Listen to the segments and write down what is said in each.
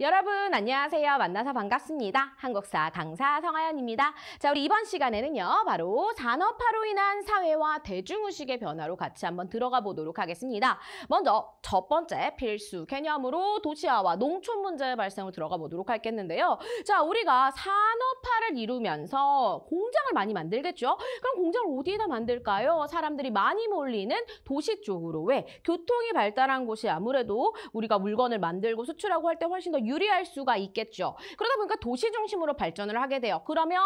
여러분 안녕하세요. 만나서 반갑습니다. 한국사 강사 성하연입니다. 자, 우리 이번 시간에는요. 바로 산업화로 인한 사회와 대중의식의 변화로 같이 한번 들어가 보도록 하겠습니다. 먼저 첫 번째 필수 개념으로 도시화와 농촌 문제의 발생을 들어가 보도록 하겠는데요. 자, 우리가 산업화를 이루면서 공장을 많이 만들겠죠. 그럼 공장을 어디에다 만들까요? 사람들이 많이 몰리는 도시 쪽으로 왜 교통이 발달한 곳이 아무래도 우리가 물건을 만들고 수출하고 할 때 훨씬 더 유리할 수가 있겠죠. 그러다 보니까 도시 중심으로 발전을 하게 돼요. 그러면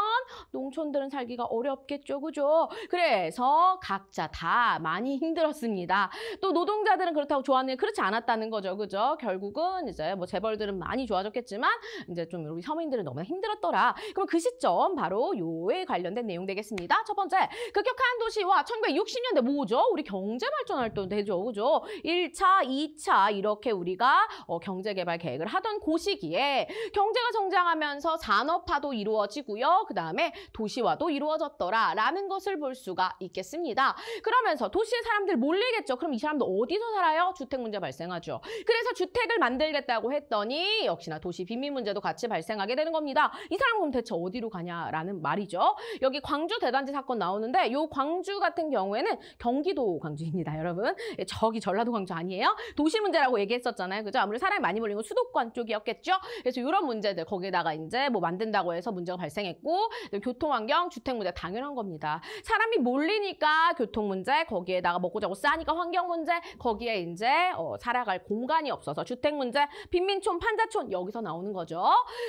농촌들은 살기가 어렵겠죠. 그죠? 그래서 각자 다 많이 힘들었습니다. 또 노동자들은 그렇다고 좋았하는 그렇지 않았다는 거죠. 그죠? 결국은 이제 뭐 재벌들은 많이 좋아졌겠지만 이제 좀 우리 서민들은 너무나 힘들었더라. 그럼 그 시점 바로 요에 관련된 내용 되겠습니다. 첫 번째, 급격한 도시와 1960년대 뭐죠? 우리 경제 발전 활동 되죠. 그죠? 1차, 2차 이렇게 우리가 어, 경제 개발 계획을 하던 고시기에 경제가 성장하면서 산업화도 이루어지고요. 그 다음에 도시화도 이루어졌더라라는 것을 볼 수가 있겠습니다. 그러면서 도시의 사람들 몰리겠죠. 그럼 이 사람들 어디서 살아요? 주택 문제 발생하죠. 그래서 주택을 만들겠다고 했더니 역시나 도시 빈민 문제도 같이 발생하게 되는 겁니다. 이 사람 그럼 대체 어디로 가냐라는 말이죠. 여기 광주 대단지 사건 나오는데 요 광주 같은 경우에는 경기도 광주입니다, 여러분. 예, 저기 전라도 광주 아니에요? 도시 문제라고 얘기했었잖아요. 그죠? 아무래도 사람이 많이 몰리고 수도권 쪽이 야 되었겠죠. 그래서 이런 문제들 거기에다가 이제 뭐 만든다고 해서 문제가 발생했고 교통환경, 주택 문제 당연한 겁니다. 사람이 몰리니까 교통 문제, 거기에다가 먹고 자고 싸니까 환경 문제, 거기에 이제 어, 살아갈 공간이 없어서 주택 문제, 빈민촌, 판자촌 여기서 나오는 거죠.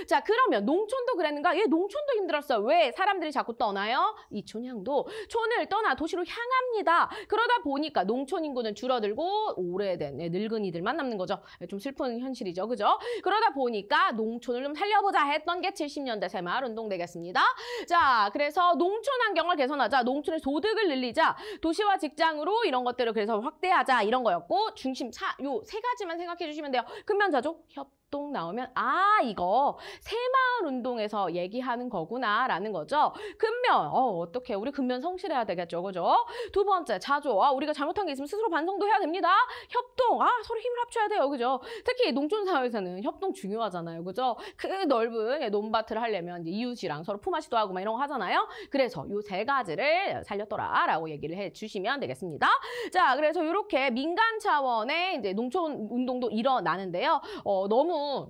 자 그러면 농촌도 그랬는가? 예, 농촌도 힘들었어요. 왜 사람들이 자꾸 떠나요? 이촌향도 촌을 떠나 도시로 향합니다. 그러다 보니까 농촌 인구는 줄어들고 오래된 예, 늙은이들만 남는 거죠. 예, 좀 슬픈 현실이죠, 그죠? 그러 그러다 보니까 농촌을 좀 살려보자 했던 게 70년대 새마을 운동 되겠습니다. 자, 그래서 농촌 환경을 개선하자, 농촌의 소득을 늘리자, 도시와 직장으로 이런 것들을 그래서 확대하자 이런 거였고 중심 차 요 세 가지만 생각해 주시면 돼요. 근면자족, 협똥 나오면 아 이거 새마을 운동에서 얘기하는 거구나라는 거죠. 근면 어 어떻게 우리 근면 성실해야 되겠죠, 그죠? 두 번째 자조 아 우리가 잘못한 게 있으면 스스로 반성도 해야 됩니다. 협동 아 서로 힘을 합쳐야 돼요, 그죠? 특히 농촌 사회에서는 협동 중요하잖아요, 그죠? 그 넓은 논밭을 하려면 이웃이랑 서로 품앗이도 하고 막 이런 거 하잖아요. 그래서 요 세 가지를 살렸더라라고 얘기를 해주시면 되겠습니다. 자 그래서 이렇게 민간 차원의 이제 농촌 운동도 일어나는데요. 어 너무 on.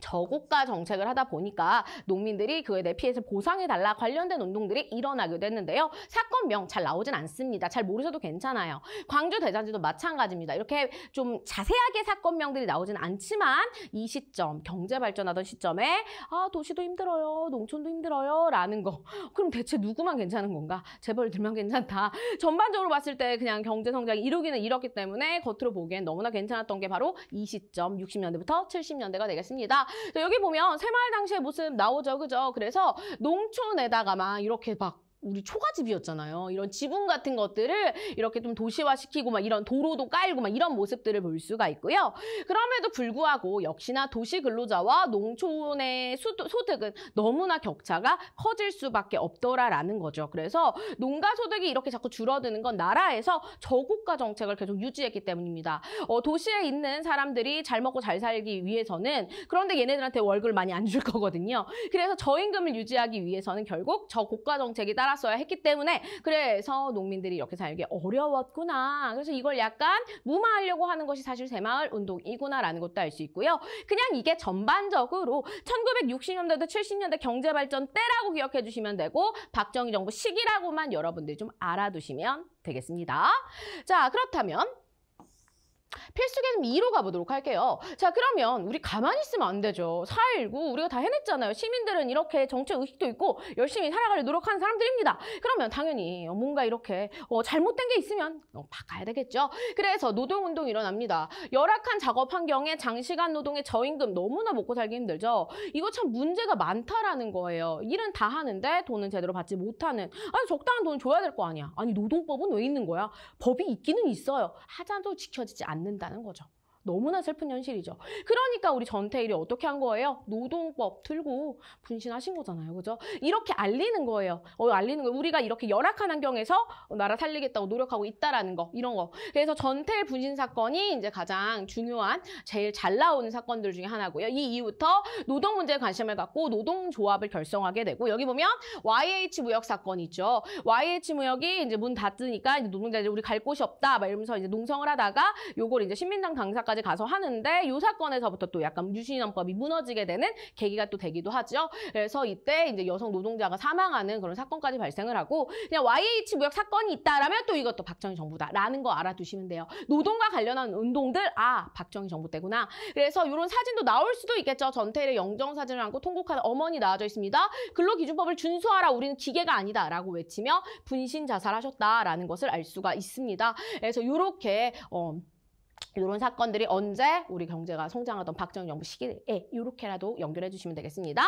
저고가 정책을 하다 보니까 농민들이 그에 대해 피해서 보상해달라 관련된 운동들이 일어나기도 했는데요. 사건명 잘 나오진 않습니다. 잘 모르셔도 괜찮아요. 광주 대잔지도 마찬가지입니다. 이렇게 좀 자세하게 사건명들이 나오진 않지만 이 시점, 경제 발전하던 시점에 아 도시도 힘들어요, 농촌도 힘들어요 라는 거 그럼 대체 누구만 괜찮은 건가? 재벌 들면 괜찮다. 전반적으로 봤을 때 그냥 경제 성장이 이루기는 이렇기 때문에 겉으로 보기엔 너무나 괜찮았던 게 바로 이 시점 60년대부터 70년대가 되겠습니다. 여기 보면 새마을 당시의 모습 나오죠. 그죠? 그래서 농촌에다가 막 이렇게 막 우리 초가집이었잖아요. 이런 지붕 같은 것들을 이렇게 좀 도시화시키고 막 이런 도로도 깔고 막 이런 모습들을 볼 수가 있고요. 그럼에도 불구하고 역시나 도시 근로자와 농촌의 수도, 소득은 너무나 격차가 커질 수밖에 없더라라는 거죠. 그래서 농가 소득이 이렇게 자꾸 줄어드는 건 나라에서 저국가 정책을 계속 유지했기 때문입니다. 어, 도시에 있는 사람들이 잘 먹고 잘 살기 위해서는 그런데 얘네들한테 월급을 많이 안 줄 거거든요. 그래서 저임금을 유지하기 위해서는 결국 저고가 정책이 따라 살았어야 했기 때문에 그래서 농민들이 이렇게 살기 어려웠구나. 그래서 이걸 약간 무마하려고 하는 것이 사실 새마을 운동이구나라는 것도 알 수 있고요. 그냥 이게 전반적으로 1960년대도 70년대 경제발전 때라고 기억해 주시면 되고 박정희 정부 시기라고만 여러분들이 좀 알아두시면 되겠습니다. 자, 그렇다면 필수 개념 2로 가보도록 할게요. 자, 그러면 우리 가만히 있으면 안 되죠. 4.19 우리가 다 해냈잖아요. 시민들은 이렇게 정책 의식도 있고 열심히 살아가려 노력하는 사람들입니다. 그러면 당연히 어, 뭔가 이렇게 어, 잘못된 게 있으면 어, 바꿔야 되겠죠. 그래서 노동운동이 일어납니다. 열악한 작업 환경에 장시간 노동의 저임금 너무나 먹고 살기 힘들죠. 이거 참 문제가 많다라는 거예요. 일은 다 하는데 돈은 제대로 받지 못하는 아니 적당한 돈을 줘야 될 거 아니야. 아니 노동법은 왜 있는 거야? 법이 있기는 있어요. 하자도 지켜지지 않는 않는다는 거죠. 너무나 슬픈 현실이죠. 그러니까 우리 전태일이 어떻게 한 거예요? 노동법 들고 분신하신 거잖아요. 그죠? 이렇게 알리는 거예요. 어, 알리는 거예요 우리가 이렇게 열악한 환경에서 나라 살리겠다고 노력하고 있다라는 거, 이런 거. 그래서 전태일 분신 사건이 이제 가장 중요한, 제일 잘 나오는 사건들 중에 하나고요. 이 이후부터 노동 문제에 관심을 갖고 노동조합을 결성하게 되고, 여기 보면 YH 무역 사건 있죠. YH 무역이 이제 문 닫으니까 이제 노동자들이 우리 갈 곳이 없다. 막 이러면서 이제 농성을 하다가 요걸 이제 신민당 당사 법정까지 가서 하는데 요 사건에서부터 또 약간 유신헌법이 무너지게 되는 계기가 또 되기도 하죠. 그래서 이때 이제 여성 노동자가 사망하는 그런 사건까지 발생을 하고 그냥 YH 무역 사건이 있다라면 또 이것도 박정희 정부다라는 거 알아두시면 돼요. 노동과 관련한 운동들 아 박정희 정부 때구나. 그래서 이런 사진도 나올 수도 있겠죠. 전태일의 영정 사진을 안고 통곡하는 어머니 나와져 있습니다. 근로기준법을 준수하라 우리는 기계가 아니다라고 외치며 분신 자살하셨다라는 것을 알 수가 있습니다. 그래서 이렇게 어, 이런 사건들이 언제 우리 경제가 성장하던 박정희 정부 시기에 이렇게라도 연결해 주시면 되겠습니다.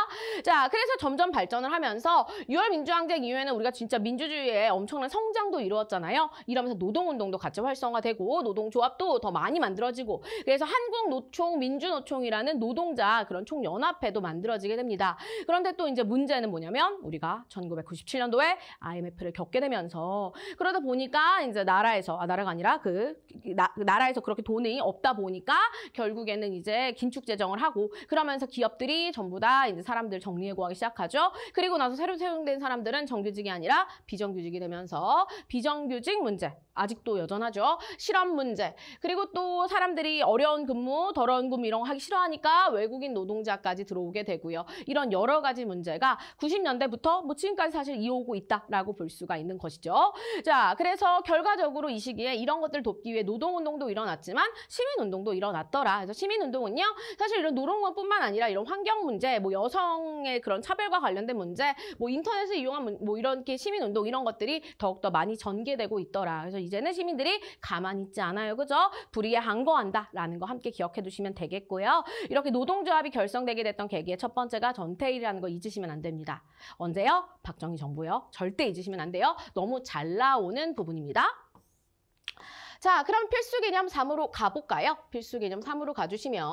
자, 그래서 점점 발전을 하면서 6월 민주항쟁 이후에는 우리가 진짜 민주주의의 엄청난 성장도 이루었잖아요. 이러면서 노동운동도 같이 활성화되고 노동조합도 더 많이 만들어지고 그래서 한국노총, 민주노총이라는 노동자 그런 총연합회도 만들어지게 됩니다. 그런데 또 이제 문제는 뭐냐면 우리가 1997년도에 IMF를 겪게 되면서 그러다 보니까 이제 나라에서 아 나라가 아니라 그 나, 나라에서 그렇게 돈 돈이 없다 보니까 결국에는 이제 긴축 재정을 하고 그러면서 기업들이 전부 다 이제 사람들 정리해 고하기 시작하죠. 그리고 나서 새로 채용된 사람들은 정규직이 아니라 비정규직이 되면서 비정규직 문제 아직도 여전하죠. 실험 문제. 그리고 또 사람들이 어려운 근무, 더러운 근무 이런 거 하기 싫어하니까 외국인 노동자까지 들어오게 되고요. 이런 여러 가지 문제가 90년대부터 뭐 지금까지 사실 이어오고 있다라고 볼 수가 있는 것이죠. 자, 그래서 결과적으로 이 시기에 이런 것들 돕기 위해 노동운동도 일어났지만 시민운동도 일어났더라. 그래서 시민운동은요. 사실 이런 노동원뿐만 아니라 이런 환경 문제, 뭐 여성의 그런 차별과 관련된 문제, 뭐 인터넷을 이용한 뭐 이런 게 시민운동 이런 것들이 더욱더 많이 전개되고 있더라. 그래서 이제는 시민들이 가만히 있지 않아요. 그죠? 불의에 항거한다라는 거 함께 기억해 두시면 되겠고요. 이렇게 노동조합이 결성되게 됐던 계기의 첫 번째가 전태일이라는 거 잊으시면 안 됩니다. 언제요? 박정희 정부요. 절대 잊으시면 안 돼요. 너무 잘 나오는 부분입니다. 자, 그럼 필수 개념 3으로 가볼까요? 필수 개념 3으로 가주시면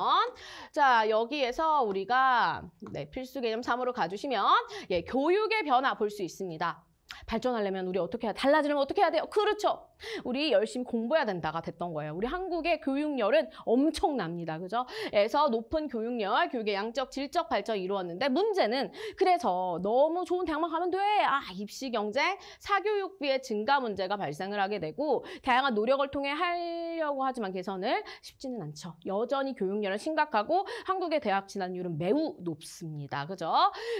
자, 여기에서 우리가 네, 필수 개념 3으로 가주시면 예, 교육의 변화 볼 수 있습니다. 발전하려면 우리 어떻게 해야 달라지려면 어떻게 해야 돼요? 그렇죠. 우리 열심히 공부해야 된다가 됐던 거예요. 우리 한국의 교육열은 엄청납니다. 그죠? 그래서 높은 교육열, 교육의 양적, 질적 발전 이루었는데 문제는 그래서 너무 좋은 대학만 가면 돼. 아, 입시 경쟁, 사교육비의 증가 문제가 발생을 하게 되고 다양한 노력을 통해 하려고 하지만 개선을 쉽지는 않죠. 여전히 교육열은 심각하고 한국의 대학 진학률은 매우 높습니다. 그죠?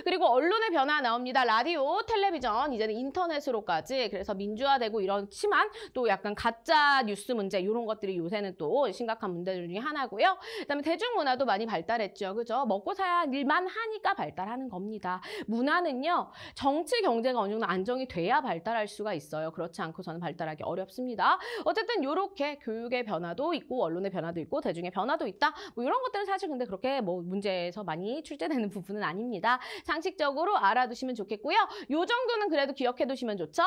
그리고 언론의 변화 나옵니다. 라디오, 텔레비전 이제는 인터넷으로까지 그래서 민주화되고 이런 치만 또 약간 가짜 뉴스 문제 이런 것들이 요새는 또 심각한 문제 중에 하나고요. 그다음에 대중문화도 많이 발달했죠. 그죠? 먹고 사 일만 하니까 발달하는 겁니다. 문화는요. 정치 경제가 어느 정도 안정이 돼야 발달할 수가 있어요. 그렇지 않고서는 발달하기 어렵습니다. 어쨌든 이렇게 교육의 변화도 있고 언론의 변화도 있고 대중의 변화도 있다. 뭐 이런 것들은 사실 근데 그렇게 뭐 문제에서 많이 출제되는 부분은 아닙니다. 상식적으로 알아두시면 좋겠고요. 요 정도는 그래도 기억 기억해 두시면 좋죠.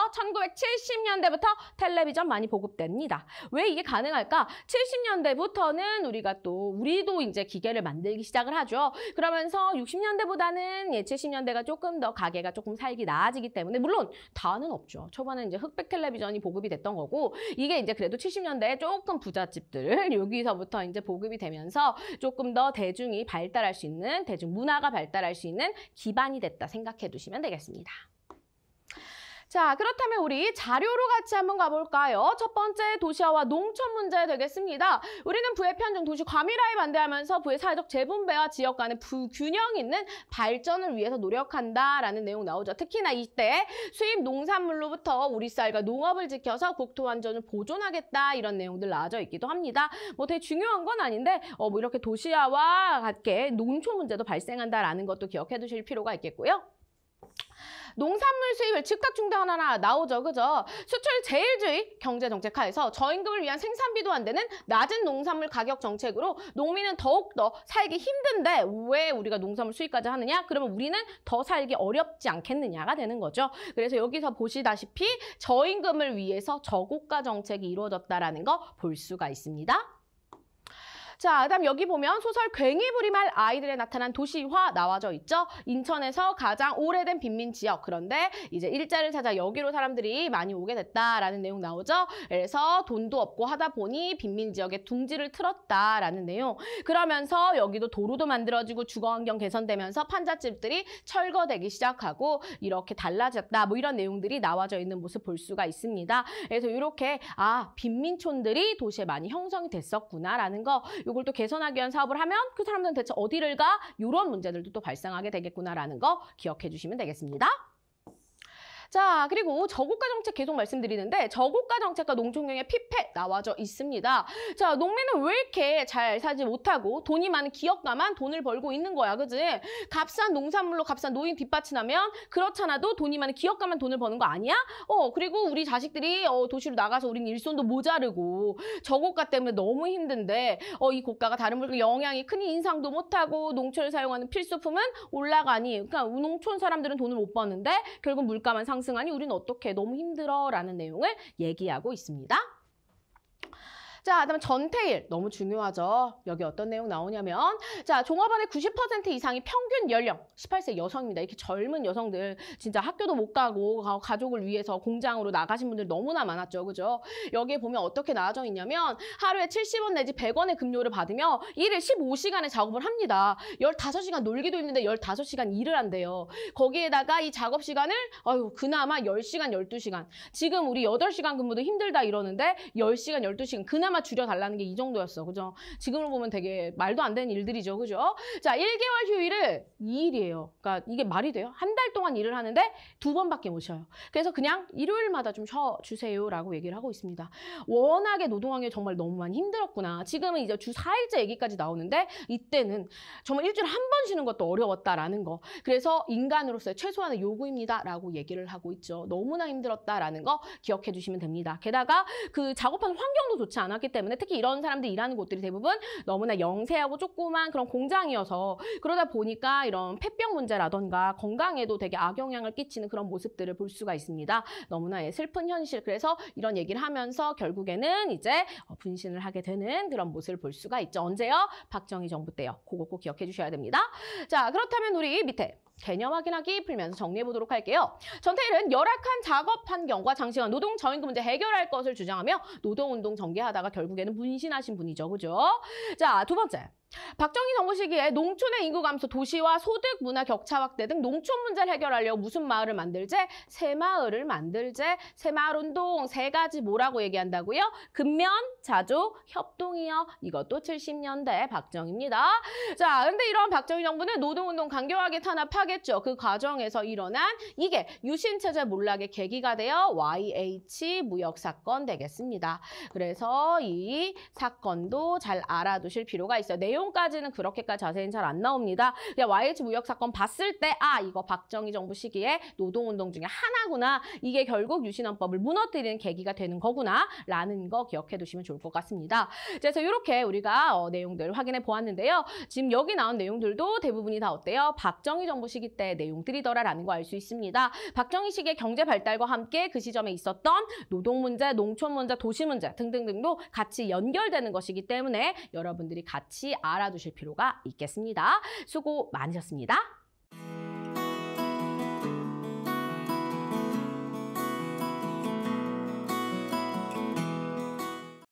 1970년대부터 텔레비전 많이 보급됩니다. 왜 이게 가능할까? 70년대부터는 우리가 또 우리도 이제 기계를 만들기 시작을 하죠. 그러면서 60년대보다는 예, 70년대가 조금 더 가게가 조금 살기 나아지기 때문에 물론 다는 없죠. 초반에 이제 흑백 텔레비전이 보급이 됐던 거고 이게 이제 그래도 70년대에 조금 부잣집들 여기서부터 이제 보급이 되면서 조금 더 대중이 발달할 수 있는 대중 문화가 발달할 수 있는 기반이 됐다 생각해 두시면 되겠습니다. 자, 그렇다면 우리 자료로 같이 한번 가볼까요? 첫 번째 도시화와 농촌 문제 되겠습니다. 우리는 부의 편중 도시 과밀화에 반대하면서 부의 사회적 재분배와 지역 간의 부균형 있는 발전을 위해서 노력한다라는 내용 나오죠. 특히나 이때 수입 농산물로부터 우리 쌀과 농업을 지켜서 국토 안전을 보존하겠다 이런 내용들 나와져 있기도 합니다. 뭐 되게 중요한 건 아닌데 어, 뭐 이렇게 도시화와 같게 농촌 문제도 발생한다라는 것도 기억해 두실 필요가 있겠고요. 농산물 수입을 즉각 중단하라 나오죠. 그죠? 수출 제일주의 경제 정책 하에서 저임금을 위한 생산비도 안 되는 낮은 농산물 가격 정책으로 농민은 더욱더 살기 힘든데 왜 우리가 농산물 수입까지 하느냐? 그러면 우리는 더 살기 어렵지 않겠느냐가 되는 거죠. 그래서 여기서 보시다시피 저임금을 위해서 저고가 정책이 이루어졌다라는 거 볼 수가 있습니다. 자, 그다음 여기 보면 소설 괭이 부리말 아이들에 나타난 도시화 나와져 있죠. 인천에서 가장 오래된 빈민 지역. 그런데 이제 일자를 찾아 여기로 사람들이 많이 오게 됐다라는 내용 나오죠. 그래서 돈도 없고 하다 보니 빈민 지역에 둥지를 틀었다라는 내용. 그러면서 여기도 도로도 만들어지고 주거 환경 개선되면서 판잣집들이 철거되기 시작하고 이렇게 달라졌다. 뭐 이런 내용들이 나와져 있는 모습 볼 수가 있습니다. 그래서 이렇게 아 빈민촌들이 도시에 많이 형성이 됐었구나라는 거. 요걸 또 개선하기 위한 사업을 하면 그 사람들은 대체 어디를 가? 요런 문제들도 또 발생하게 되겠구나라는 거 기억해 주시면 되겠습니다. 자, 그리고 저고가 정책 계속 말씀드리는데 저고가 정책과 농촌경의 피폐 나와져 있습니다. 자, 농민은 왜 이렇게 잘 사지 못하고 돈이 많은 기업가만 돈을 벌고 있는 거야, 그지? 값싼 농산물로 값싼 노인 뒷받침하면 그렇잖아도 돈이 많은 기업가만 돈을 버는 거 아니야? 어, 그리고 우리 자식들이 어, 도시로 나가서 우린 일손도 모자르고 저고가 때문에 너무 힘든데 어, 이 고가가 다른 물건 영향이 크니 인상도 못하고 농촌을 사용하는 필수품은 올라가니 그러니까 농촌 사람들은 돈을 못 버는데 결국 물가만 상승 상승하니 우리는 어떻게 너무 힘들어 라는 내용을 얘기하고 있습니다. 자, 그 다음 전태일 너무 중요하죠. 여기 어떤 내용 나오냐면 자, 종업원의 90% 이상이 평균 연령 18세 여성입니다. 이렇게 젊은 여성들 진짜 학교도 못 가고 가족을 위해서 공장으로 나가신 분들 너무나 많았죠. 그죠? 여기에 보면 어떻게 나와져 있냐면 하루에 70원 내지 100원의 급료를 받으며 일을 15시간의 작업을 합니다. 15시간 놀기도 있는데 15시간 일을 한대요. 거기에다가 이 작업 시간을 어휴, 그나마 10시간, 12시간 지금 우리 8시간 근무도 힘들다 이러는데 10시간, 12시간 그나마 하나만 줄여달라는 게 이 정도였어. 그죠? 지금으로 보면 되게 말도 안 되는 일들이죠. 그죠? 자, 1개월 휴일을 2일이에요. 그러니까 이게 말이 돼요? 한 달 동안 일을 하는데 두 번밖에 못 쉬어요. 그래서 그냥 일요일마다 좀 쉬어주세요라고 얘기를 하고 있습니다. 워낙에 노동환경이 정말 너무 많이 힘들었구나. 지금은 이제 주 4일째 얘기까지 나오는데 이때는 정말 일주일에 한 번 쉬는 것도 어려웠다라는 거. 그래서 인간으로서의 최소한의 요구입니다라고 얘기를 하고 있죠. 너무나 힘들었다라는 거 기억해 주시면 됩니다. 게다가 그 작업하는 환경도 좋지 않아 많았기 때문에 특히 이런 사람들이 일하는 곳들이 대부분 너무나 영세하고 조그만 그런 공장이어서 그러다 보니까 이런 폐병 문제라던가 건강에도 되게 악영향을 끼치는 그런 모습들을 볼 수가 있습니다. 너무나 예, 슬픈 현실. 그래서 이런 얘기를 하면서 결국에는 이제 어, 분신을 하게 되는 그런 모습을 볼 수가 있죠. 언제요? 박정희 정부 때요. 그거 꼭 기억해 주셔야 됩니다. 자, 그렇다면 우리 밑에 개념 확인하기 풀면서 정리해 보도록 할게요. 전태일은 열악한 작업 환경과 장시간 노동 저임금 문제 해결할 것을 주장하며 노동운동 전개하다가 결국에는 분신하신 분이죠. 그죠? 자, 두 번째. 박정희 정부 시기에 농촌의 인구 감소, 도시와 소득 문화 격차 확대 등 농촌 문제를 해결하려 무슨 마을을 만들제? 새마을을 만들제. 새마을 운동 세 가지 뭐라고 얘기한다고요? 근면, 자족 협동이요. 이것도 70년대 박정입니다. 희 자, 근데 이런 박정희 정부는 노동운동 강경하게 탄압하겠죠. 그 과정에서 일어난 이게 유신체제 몰락의 계기가 되어 YH 무역 사건 되겠습니다. 그래서 이 사건도 잘 알아두실 필요가 있어요. 내용 내용까지는 그렇게까지 자세히잘 안 나옵니다. 그냥 YH 무역 사건 봤을 때 아 이거 박정희 정부 시기에 노동운동 중에 하나구나. 이게 결국 유신헌법을 무너뜨리는 계기가 되는 거구나 라는 거 기억해 두시면 좋을 것 같습니다. 그래서 이렇게 우리가 어, 내용들 확인해 보았는데요. 지금 여기 나온 내용들도 대부분이 다 어때요? 박정희 정부 시기 때 내용들이더라라는 거 알 수 있습니다. 박정희 시기의 경제 발달과 함께 그 시점에 있었던 노동 문제, 농촌 문제, 도시 문제 등등등도 같이 연결되는 것이기 때문에 여러분들이 같이 아 알아두실 필요가 있겠습니다. 수고 많으셨습니다.